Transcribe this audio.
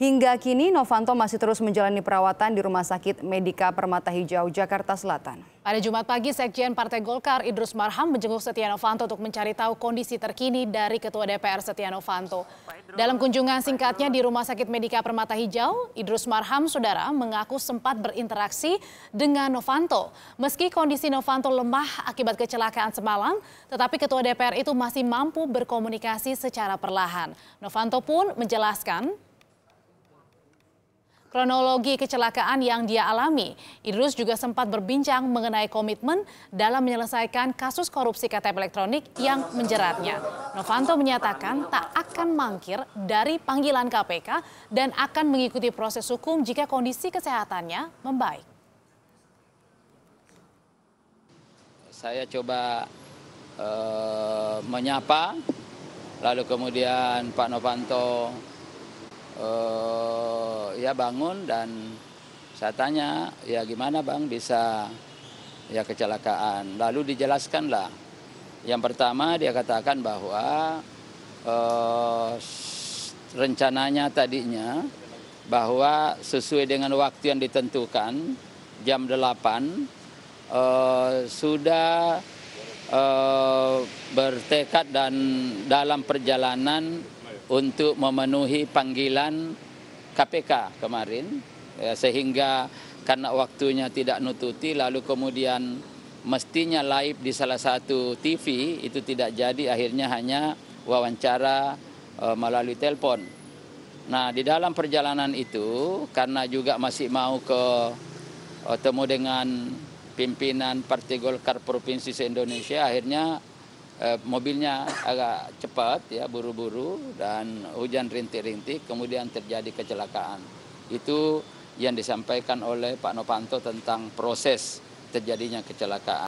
Hingga kini Novanto masih terus menjalani perawatan di Rumah Sakit Medika Permata Hijau, Jakarta Selatan. Pada Jumat pagi, Sekjen Partai Golkar Idrus Marham menjenguk Setia Novanto untuk mencari tahu kondisi terkini dari Ketua DPR Setia Novanto. Dalam kunjungan singkatnya di Rumah Sakit Medika Permata Hijau, Idrus Marham, saudara, mengaku sempat berinteraksi dengan Novanto. Meski kondisi Novanto lemah akibat kecelakaan semalam, tetapi Ketua DPR itu masih mampu berkomunikasi secara perlahan. Novanto pun menjelaskan kronologi kecelakaan yang dia alami. Idrus juga sempat berbincang mengenai komitmen dalam menyelesaikan kasus korupsi KTP elektronik yang menjeratnya. Novanto menyatakan tak akan mangkir dari panggilan KPK dan akan mengikuti proses hukum jika kondisi kesehatannya membaik. Saya coba uh, menyapa, lalu kemudian Pak Novanto ya bangun dan saya tanya ya gimana bang bisa ya kecelakaan. Lalu dijelaskanlah. Yang pertama dia katakan bahwa eh, rencananya tadinya bahwa sesuai dengan waktu yang ditentukan jam 8 eh, sudah eh, bertekad dan dalam perjalanan untuk memenuhi panggilan KPK kemarin ya, sehingga karena waktunya tidak nututi lalu kemudian mestinya live di salah satu TV itu tidak jadi akhirnya hanya wawancara e, melalui telepon. Nah, di dalam perjalanan itu karena juga masih mau ke e, temu dengan pimpinan Partai Golkar Provinsi indonesia akhirnya eh, mobilnya agak cepat ya buru-buru dan hujan rintik-rintik kemudian terjadi kecelakaan. Itu yang disampaikan oleh Pak Novanto tentang proses terjadinya kecelakaan.